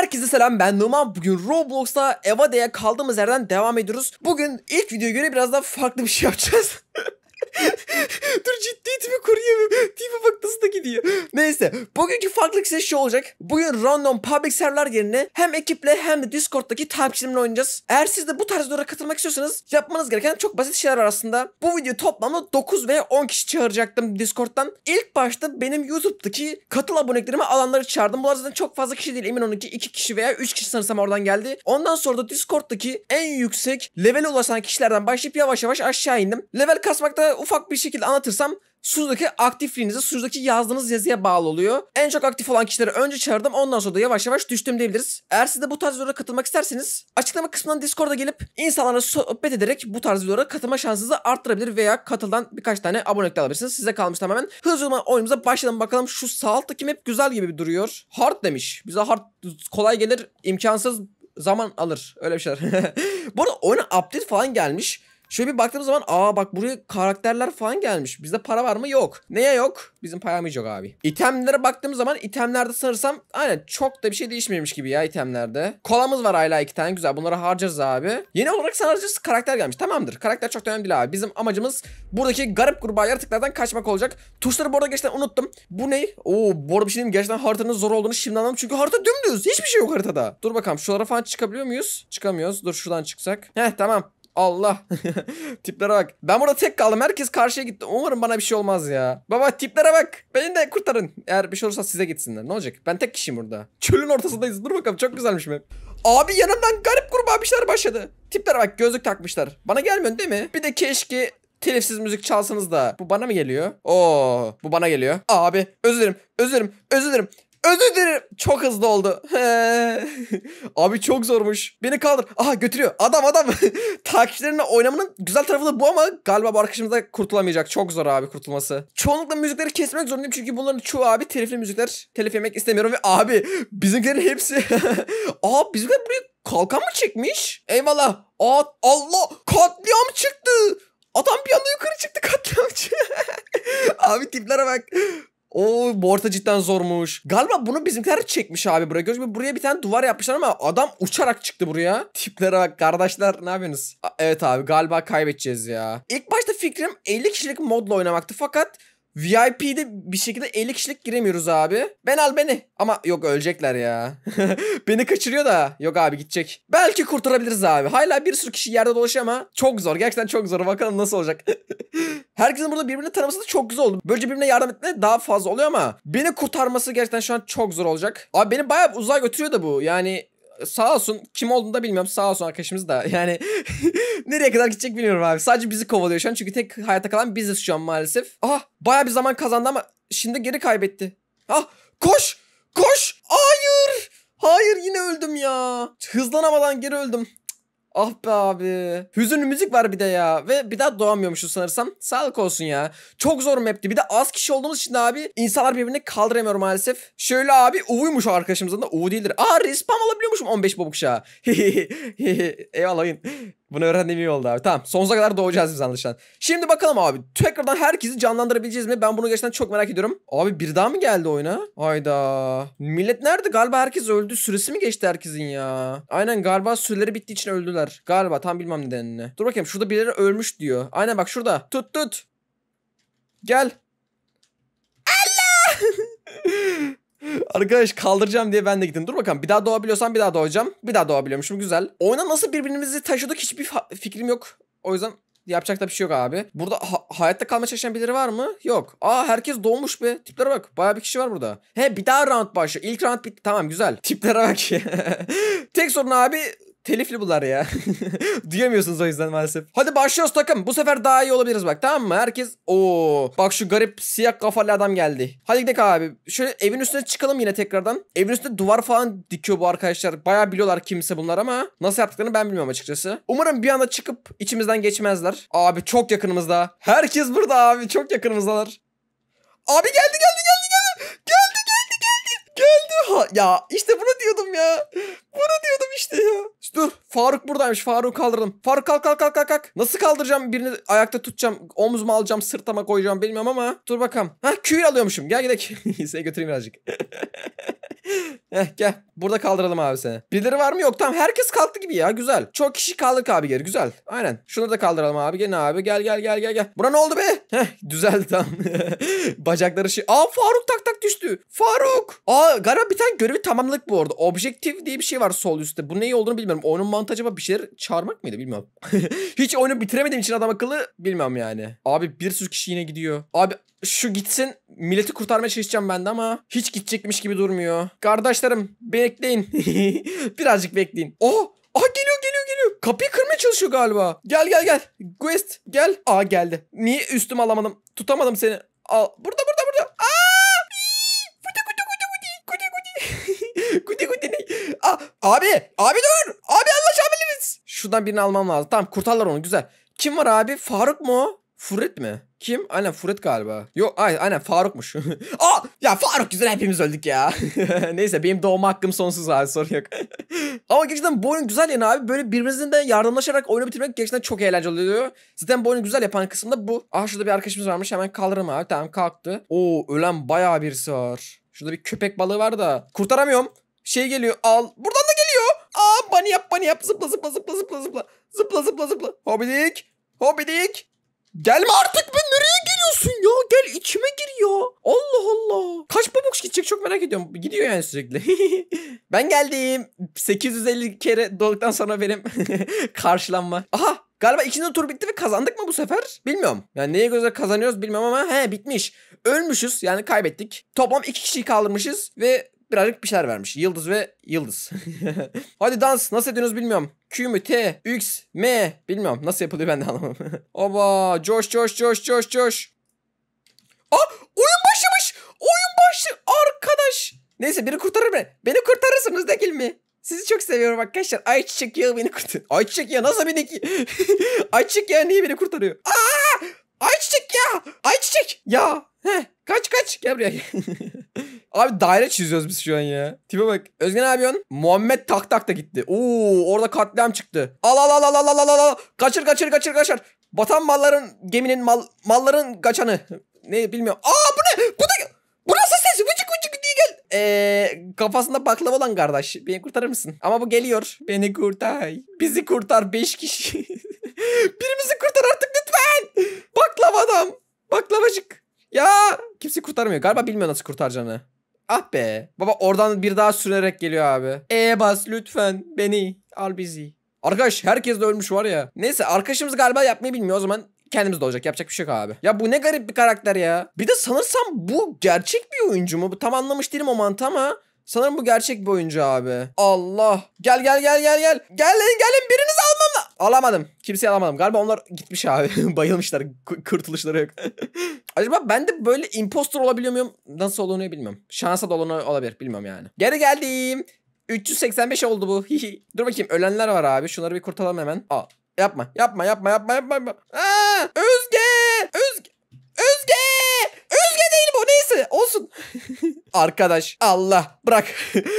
Herkese selam ben Numan. Bugün Roblox'ta Eva'deye kaldığımız yerden devam ediyoruz. Bugün ilk videoya göre biraz daha farklı bir şey yapacağız. Dur ciddi ciddiyetimi koruyamıyorum. Tipe bak nasıl da gidiyor. Neyse. Bugünkü farklı size şu olacak. Bugün random public serverlar yerine hem ekiple hem de Discord'daki takipçilerimle oynayacağız. Eğer siz de bu tarz videolara katılmak istiyorsanız yapmanız gereken çok basit şeyler var aslında. Bu video toplamda 9 veya 10 kişi çağıracaktım Discord'dan. İlk başta benim YouTube'daki katıl aboneliklerimi alanları çağırdım. Bunlar zaten çok fazla kişi değil. Emin olun ki 2 kişi veya 3 kişi sanırsam oradan geldi. Ondan sonra da Discord'daki en yüksek level ulaşan kişilerden başlayıp yavaş yavaş aşağı indim. Level kasmakta ufak bir şekilde anlatırsam Sunucudaki aktifliğinize, sunucudaki yazdığınız yazıya bağlı oluyor. En çok aktif olan kişileri önce çağırdım ondan sonra da yavaş yavaş düştüm diyebiliriz. Eğer siz de bu tarz videolara katılmak isterseniz açıklama kısmından Discord'a gelip insanlarla sohbet ederek bu tarz videolara katılma şansınızı arttırabilir veya katıldan birkaç tane abonelik de alabilirsiniz. Size kalmış tamamen. Hızlı oyunumuza başlayalım bakalım şu sağ alttaki map güzel gibi duruyor. Hard demiş. Bize hard kolay gelir imkansız zaman alır. Öyle bir şeyler. bu arada oyuna update falan gelmiş. Şöyle bir baktığımız zaman aa bak buraya karakterler falan gelmiş. Bizde para var mı? Yok. Neye yok? Bizim paramız yok abi. İtemlere baktığımız zaman itemlerde sanırsam aynen çok da bir şey değişmemiş gibi ya itemlerde. Kolamız var hala iki tane güzel. Bunları harcarız abi. Yeni olarak sanırım karakter gelmiş. Tamamdır. Karakter çok önemli abi. Bizim amacımız buradaki garip gruba yaratıklardan kaçmak olacak. Tuşları bu arada gerçekten unuttum. Bu ne? Oo bu arada bir şey diyeyim. Gerçekten haritanın zor olduğunu şimdi anladım. Çünkü harita dümdüz. Hiçbir şey yok haritada. Dur bakalım. Şuralara falan çıkabiliyor muyuz? Çıkamıyoruz. Dur şuradan çıksak. Heh tamam. Allah. tiplere bak. Ben burada tek kaldım. Herkes karşıya gitti. Umarım bana bir şey olmaz ya. Baba tiplere bak. Beni de kurtarın. Eğer bir şey olursa size gitsinler. Ne olacak? Ben tek kişiyim burada. Çölün ortasındayız. Dur bakalım. Çok güzelmiş şey. mi? Abi yanımdan garip kurbağa bir şeyler başladı. Tiplere bak gözlük takmışlar. Bana gelmiyorsun değil mi? Bir de keşke telifsiz müzik çalsanız da. Bu bana mı geliyor? Oo, bu bana geliyor. Abi özür dilerim. Özür dilerim. Özür dilerim. Özür dilerim. Çok hızlı oldu. Abi çok zormuş. Beni kaldır. Aha götürüyor. Adam adam. Takipçilerine oynamanın güzel tarafı da bu ama galiba bu arkadaşımız da kurtulamayacak. Çok zor abi kurtulması. Çoğunlukla müzikleri kesmek zorundayım çünkü bunların çoğu abi telifli müzikler. Telif yemek istemiyorum ve abi bizimkilerin hepsi. Aa bizimkiler buraya kalkan mı çekmiş? Eyvallah. Aa Allah katliam çıktı. Adam bir anda yukarı çıktı katliamcı. abi tiplere bak. O orta cidden zormuş. Galiba bunu bizimkiler çekmiş abi buraya. Gördüğünüz buraya bir tane duvar yapmışlar ama adam uçarak çıktı buraya. Tiplere bak kardeşler ne yapıyorsunuz? A evet abi galiba kaybedeceğiz ya. İlk başta fikrim 50 kişilik modla oynamaktı fakat VIP'de bir şekilde 50 kişilik giremiyoruz abi. Ben al beni. Ama yok ölecekler ya. beni kaçırıyor da. Yok abi gidecek. Belki kurtarabiliriz abi. Hala bir sürü kişi yerde dolaşıyor ama çok zor. Gerçekten çok zor. Bakalım nasıl olacak. Herkesin burada birbirini tanıması da çok güzel oldu. Böylece birbirine yardım etme daha fazla oluyor ama beni kurtarması gerçekten şu an çok zor olacak. Abi beni bayağı uzağa götürüyor da bu. Yani sağ olsun kim olduğunu da bilmiyorum. Sağ olsun arkadaşımız da. Yani nereye kadar gidecek bilmiyorum abi. Sadece bizi kovalıyor şu an. Çünkü tek hayata kalan biziz şu an maalesef. Ah baya bir zaman kazandı ama şimdi geri kaybetti. Ah koş koş. Hayır. Hayır yine öldüm ya. Hızlanamadan geri öldüm. Ah be abi. Hüzünlü müzik var bir de ya. Ve bir daha doğamıyormuşuz sanırsam. Sağlık olsun ya. Çok zor mapti. Bir de az kişi olduğumuz için abi insanlar birbirini kaldıramıyor maalesef. Şöyle abi Uvu'ymuş arkadaşımızın da. Uvu değildir. Aa respawn alabiliyormuşum 15 babukşa. Eyvallah oyun. Bunu öğrendiğim iyi oldu abi. Tamam sonsuza kadar doğacağız biz anlaşılan. Şimdi bakalım abi. Tekrardan herkesi canlandırabileceğiz mi? Ben bunu gerçekten çok merak ediyorum. Abi bir daha mı geldi oyuna? Hayda. Millet nerede? Galiba herkes öldü. Süresi mi geçti herkesin ya? Aynen galiba süreleri bittiği için öldüler. Galiba tam bilmem nedenini. Dur bakayım şurada birileri ölmüş diyor. Aynen bak şurada. Tut tut. Gel. Allah. Arkadaş kaldıracağım diye ben de gittim. Dur bakalım bir daha doğabiliyorsan bir daha doğacağım. Bir daha doğabiliyormuşum güzel. Oyuna nasıl birbirimizi taşıdık hiçbir fikrim yok. O yüzden yapacak da bir şey yok abi. Burada ha hayatta kalma çalışan birileri var mı? Yok. Aa herkes doğmuş be. Tiplere bak. Baya bir kişi var burada. He bir daha round başlıyor. İlk round bitti. Tamam güzel. Tiplere bak. Tek sorun abi telifli bunlar ya. Duyamıyorsunuz o yüzden maalesef. Hadi başlıyoruz takım. Bu sefer daha iyi olabiliriz bak tamam mı? Herkes o bak şu garip siyah kafalı adam geldi. Hadi gidelim abi. Şöyle evin üstüne çıkalım yine tekrardan. Evin üstünde duvar falan dikiyor bu arkadaşlar. Baya biliyorlar kimse bunlar ama nasıl yaptıklarını ben bilmiyorum açıkçası. Umarım bir anda çıkıp içimizden geçmezler. Abi çok yakınımızda. Herkes burada abi çok yakınımızdalar. Abi geldi geldi geldi geldi. Geldi geldi geldi. Geldi. Ha, ya işte bunu diyordum ya. Bunu diyordum işte ya. Faruk buradaymış. Faruk kaldırdım. Faruk kalk kalk kalk kalk kalk. Nasıl kaldıracağım? Birini ayakta tutacağım. Omuzumu alacağım. Sırtama koyacağım. Bilmiyorum ama. Dur bakalım. Ha Q'yu alıyormuşum. Gel gidelim. Seni götüreyim birazcık. Eh gel. Burada kaldıralım abi seni. Birileri var mı? Yok tamam herkes kalktı gibi ya güzel. Çok kişi kaldık abi geri güzel. Aynen. Şunu da kaldıralım abi. Gene abi gel gel gel gel gel. Bura ne oldu be? Heh düzeldi tamam. Bacakları şey. Aa Faruk tak tak düştü. Faruk. Aa galiba bir tane görevi tamamladık bu arada. Objektif diye bir şey var sol üstte. Bu neyi olduğunu bilmiyorum. Oyunun mantığı acaba bir şeyler çağırmak mıydı bilmiyorum. Hiç oyunu bitiremediğim için adam akıllı bilmiyorum yani. Abi bir sürü kişi yine gidiyor. Abi şu gitsin milleti kurtarmaya çalışacağım ben de ama hiç gidecekmiş gibi durmuyor. Kardeş arkadaşlarım bekleyin. Birazcık bekleyin. Oh! Aha geliyor geliyor geliyor. Kapıyı kırmaya çalışıyor galiba. Gel gel gel. Quest gel. Aa geldi. Niye üstüme alamadım? Tutamadım seni. Al. Burada burada burada. Aa! kudi kudi kudi kudi kudi kudi kudi kudi ne? Aa, abi. Abi dur. Abi anlaşabiliriz. Şuradan birini almam lazım. Tamam kurtarlar onu güzel. Kim var abi? Faruk mu? Furit mi? Kim? Aynen Furet galiba. Yok ay, aynen Faruk'muş. Aa! Ya Faruk güzel hepimiz öldük ya. Neyse benim doğma hakkım sonsuz abi sorun yok. Ama gerçekten bu oyun güzel yani abi. Böyle birbirinizle de yardımlaşarak oyunu bitirmek gerçekten çok eğlenceli oluyor. Zaten bu oyunu güzel yapan kısımda bu. Ah şurada bir arkadaşımız varmış hemen kaldırırım abi. Tamam kalktı. Oo ölen bayağı birisi var. Şurada bir köpek balığı var da. Kurtaramıyorum. Şey geliyor al. Buradan da geliyor. Aa bani yap bani yap. Zıpla zıpla zıpla zıpla zıpla. Zıpla zıpla zıpla. Hobidik. Hobidik. Gelme artık be nereye giriyorsun ya? Gel içime gir ya. Allah Allah. Kaç babuş gidecek çok merak ediyorum. Gidiyor yani sürekli. ben geldim. 850 kere dolduktan sonra benim karşılanma. Aha Galiba ikinci tur bitti ve kazandık mı bu sefer? Bilmiyorum. Yani neye göre kazanıyoruz bilmiyorum ama he bitmiş. Ölmüşüz yani kaybettik. Toplam iki kişiyi kaldırmışız ve birazcık bir şeyler vermiş. Yıldız ve yıldız. Hadi dans nasıl ediyorsunuz bilmiyorum. Q mü T, X, M bilmiyorum. Nasıl yapılıyor ben de anlamam. Oba coş coş coş coş coş. Aa oyun başlamış. Oyun başladı arkadaş. Neyse biri kurtarır mı? Beni kurtarırsınız değil mi? Sizi çok seviyorum arkadaşlar. Ayçiçek yağı beni kurtar. Ayçiçek ya nasıl beni ki? Ayçiçek yağı niye beni kurtarıyor? Aa! Ayçiçek ya. Ayçiçek. Ya. Heh. Kaç kaç. Gel buraya. abi daire çiziyoruz biz şu an ya. Tipe bak. Özgen abi on. Muhammed tak tak da gitti. Oo orada katliam çıktı. Al al al al al al al al. Kaçır kaçır kaçır kaçır. Batan malların geminin mal malların kaçanı. Ne bilmiyorum. Aa bu ne? Bu da bu nasıl ses? Vıcık vıcık diye gel. Ee, kafasında baklava olan kardeş. Beni kurtarır mısın? Ama bu geliyor. Beni kurtar. Bizi kurtar 5 kişi. Birimizi kurtar artık lütfen baklava adam. Baklavacık. Ya kimse kurtarmıyor. Galiba bilmiyor nasıl kurtaracağını. Ah be. Baba oradan bir daha sürerek geliyor abi. E bas lütfen beni al bizi. Arkadaş herkes de ölmüş var ya. Neyse arkadaşımız galiba yapmayı bilmiyor o zaman kendimiz de olacak. Yapacak bir şey yok abi. Ya bu ne garip bir karakter ya. Bir de sanırsam bu gerçek bir oyuncu mu? Tam anlamış değilim o mantı ama sanırım bu gerçek bir oyuncu abi. Allah. Gel gel gel gel gel. Gelin gelin biriniz alın. Alamadım. Kimseyi alamadım. Galiba onlar gitmiş abi. Bayılmışlar. Kurtuluşları yok. Acaba ben de böyle impostor olabiliyor muyum? Nasıl olduğunu bilmiyorum. Şansa dolanı olabilir. Bilmiyorum yani. Geri geldim. 385 oldu bu. Dur bakayım. Ölenler var abi. Şunları bir kurtalım hemen. Al. Yapma. Yapma. Yapma. Yapma. Yapma. yapma. Aa, Özge. Özge. Neyse olsun. Arkadaş Allah bırak.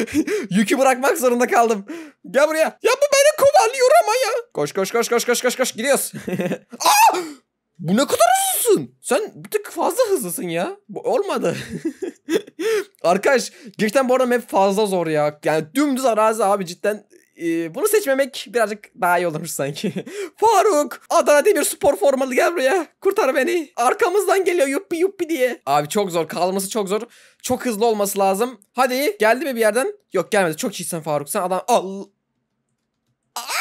Yükü bırakmak zorunda kaldım. Gel buraya. Ya bu beni kovalıyor ama ya. Koş koş koş koş koş koş koş gidiyoruz. Aa! Bu ne kadar hızlısın. Sen bir tık fazla hızlısın ya. Bu olmadı. Arkadaş gerçekten bu arada map fazla zor ya. Yani dümdüz arazi abi cidden ee, bunu seçmemek birazcık daha iyi olurmuş sanki. Faruk Adana Demir spor formalı gel buraya. Kurtar beni. Arkamızdan geliyor yuppi yuppi diye. Abi çok zor kalması çok zor. Çok hızlı olması lazım. Hadi geldi mi bir yerden? Yok gelmedi. Çok iyisin Faruk sen adam. Al.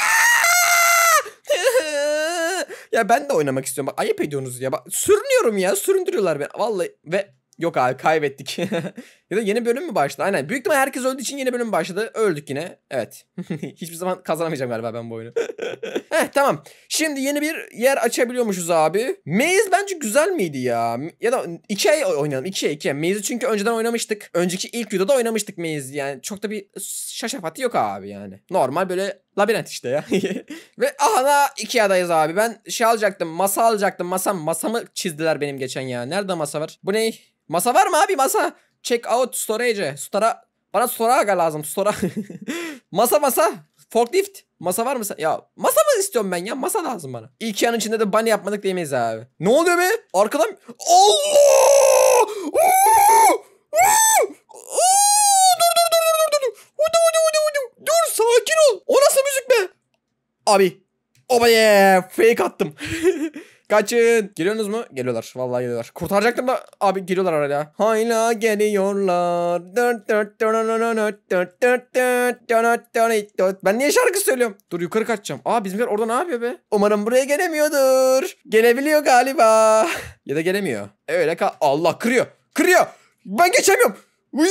ya ben de oynamak istiyorum. Bak ayıp ediyorsunuz ya. Bak sürünüyorum ya. Süründürüyorlar beni. Vallahi ve yok abi kaybettik. Ya da yeni bölüm mü başladı? Aynen. Büyük ihtimal herkes öldüğü için yeni bölüm başladı. Öldük yine. Evet. Hiçbir zaman kazanamayacağım galiba ben bu oyunu. Heh tamam. Şimdi yeni bir yer açabiliyormuşuz abi. Maze bence güzel miydi ya? Ya da 2 ay oynayalım. 2 ay 2 ay. Maze'i çünkü önceden oynamıştık. Önceki ilk videoda oynamıştık Maze. Yani çok da bir şaşafatı yok abi yani. Normal böyle labirent işte ya. Ve aha adayız abi. Ben şey alacaktım. Masa alacaktım. Masam masamı çizdiler benim geçen ya. Nerede masa var? Bu ney? Masa var mı abi masa? check out storage. Stora bana storaga lazım. Stora masa masa forklift masa var mı? Ya masa mı istiyorum ben ya? Masa lazım bana. İlk yan içinde de bunny yapmadık diyemeyiz abi. Ne oluyor be? Arkadan Allah! Dur dur dur dur dur dur, sakin ol. O nasıl müzik be? Abi. Oba Fake attım. Kaçın. Geliyorsunuz mu? Geliyorlar. Vallahi geliyorlar. Kurtaracaktım da abi geliyorlar araya. Hayla geliyorlar. Ben niye şarkı söylüyorum? Dur yukarı kaçacağım. Aa bizimkiler orada ne yapıyor be? Umarım buraya gelemiyordur. Gelebiliyor galiba. ya da gelemiyor. Öyle ka Allah kırıyor. Kırıyor. Ben geçemiyorum. Uy!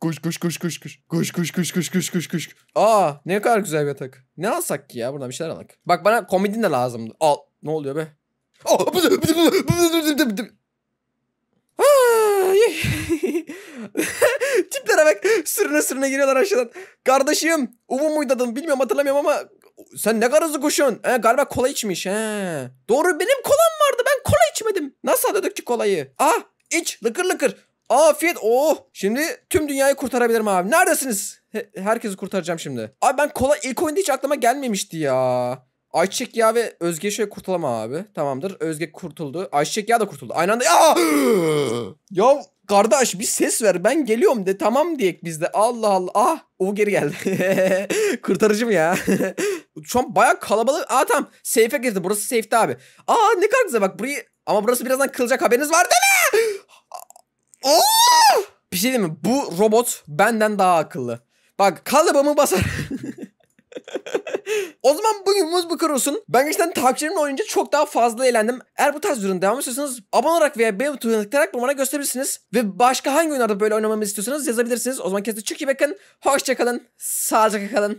Koş koş koş koş koş. Koş koş koş koş koş koş koş. Aa ne kadar güzel bir yatak. Ne alsak ki ya buradan bir şeyler alak. Bak bana komedin de lazımdı. Al. Ne oluyor be? Tiplere bak sürüne sürüne giriyorlar aşağıdan. Kardeşim Uvu muydu adın bilmiyorum hatırlamıyorum ama sen ne garızı koşuyorsun? He, galiba kola içmiş. He. Doğru benim kolam vardı ben kola içmedim. Nasıl döktük kolayı? Ah iç lıkır lıkır. Afiyet. Oh. Şimdi tüm dünyayı kurtarabilirim abi. Neredesiniz? He herkesi kurtaracağım şimdi. Abi ben kola ilk oyunda hiç aklıma gelmemişti ya. Ayçiçek ya ve Özge şöyle kurtulama abi. Tamamdır. Özge kurtuldu. Ayçiçek ya da kurtuldu. Aynı anda ya! ya kardeş bir ses ver ben geliyorum de tamam diyek bizde. Allah Allah. Ah o geri geldi. kurtarıcım ya? Şu an baya kalabalık. Aa tamam. Safe'e girdi. Burası safe'de abi. Aa ne kadar güzel bak burayı. Ama burası birazdan kılacak haberiniz var değil mi? Aa! Bir şey değil mi? Bu robot benden daha akıllı. Bak kalıbımı basar. O zaman bugün muz bu olsun. Ben gerçekten takipçilerimle oynayınca çok daha fazla eğlendim. Eğer bu tarz ürün devam istiyorsanız abone olarak veya beğen butonuna tıklayarak bana gösterebilirsiniz. Ve başka hangi oyunlarda böyle oynamamı istiyorsanız yazabilirsiniz. O zaman kesinlikle çok iyi bakın. Hoşçakalın. Sağlıcakla kalın.